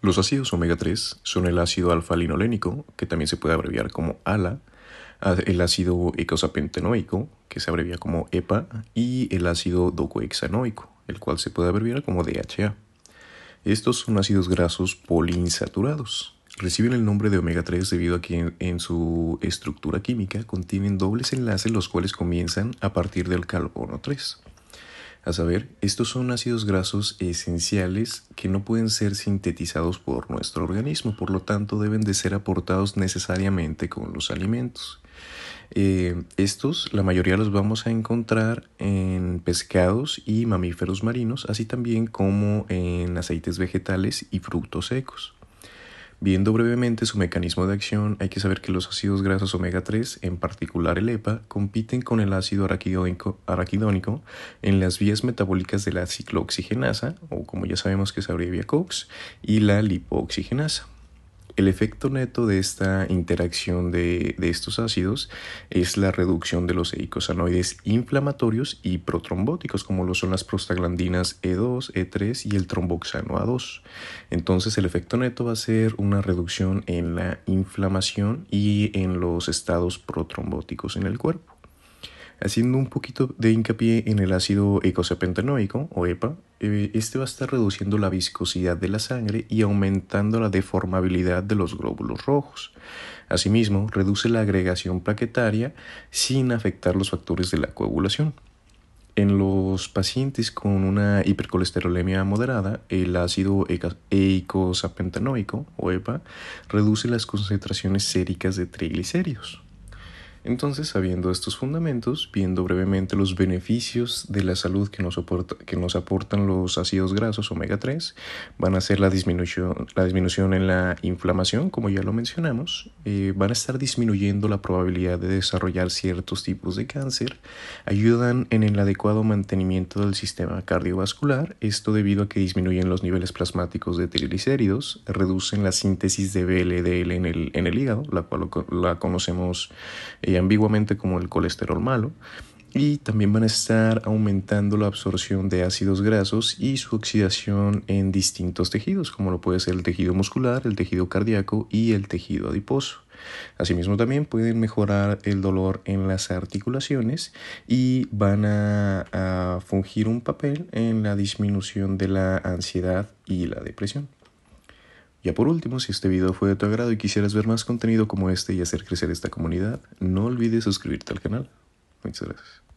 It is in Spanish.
Los ácidos omega 3 son el ácido alfa-linolénico, que también se puede abreviar como ALA, ah, el ácido eicosapentenoico, que se abrevia como EPA, y el ácido docohexanoico, el cual se puede abreviar como DHA. Estos son ácidos grasos poliinsaturados. Reciben el nombre de omega 3 debido a que en, en su estructura química contienen dobles enlaces los cuales comienzan a partir del carbono 3. A saber, estos son ácidos grasos esenciales que no pueden ser sintetizados por nuestro organismo, por lo tanto deben de ser aportados necesariamente con los alimentos. Eh, estos, la mayoría los vamos a encontrar en pescados y mamíferos marinos, así también como en aceites vegetales y frutos secos. Viendo brevemente su mecanismo de acción, hay que saber que los ácidos grasos omega 3, en particular el EPA, compiten con el ácido araquidónico, en las vías metabólicas de la ciclooxigenasa, o como ya sabemos que se abrevia COX, y la lipooxigenasa. El efecto neto de esta interacción de, estos ácidos es la reducción de los eicosanoides inflamatorios y protrombóticos, como lo son las prostaglandinas E2, E3 y el tromboxano A2. Entonces el efecto neto va a ser una reducción en la inflamación y en los estados protrombóticos en el cuerpo. Haciendo un poquito de hincapié en el ácido eicosapentaenoico o EPA, eh, este va a estar reduciendo la viscosidad de la sangre y aumentando la deformabilidad de los glóbulos rojos. Asimismo, reduce la agregación plaquetaria sin afectar los factores de la coagulación. En los pacientes con una hipercolesterolemia moderada, el ácido eicosapentanoico o EPA reduce las concentraciones séricas de triglicéridos. Entonces, sabiendo estos fundamentos, viendo brevemente los beneficios de la salud que nos, que nos aportan los ácidos grasos omega 3, van a ser la disminución, la disminución en la inflamación, como ya lo mencionamos, eh, van a estar disminuyendo la probabilidad de desarrollar ciertos tipos de cáncer, ayudan en el adecuado mantenimiento del sistema cardiovascular, esto debido a que disminuyen los niveles plasmáticos de triglicéridos, reducen la síntesis de BLDL en el, en el hígado, la cual la conocemos eh, ambiguamente como el colesterol malo, y también van a estar aumentando la absorción de ácidos grasos y su oxidación en distintos tejidos, como lo puede ser el tejido muscular, el tejido cardíaco y el tejido adiposo. Asimismo también pueden mejorar el dolor en las articulaciones y van a fungir un papel en la disminución de la ansiedad y la depresión. Y por último, si este video fue de tu agrado y quisieras ver más contenido como este y hacer crecer esta comunidad, no olvides suscribirte al canal. Muchas gracias.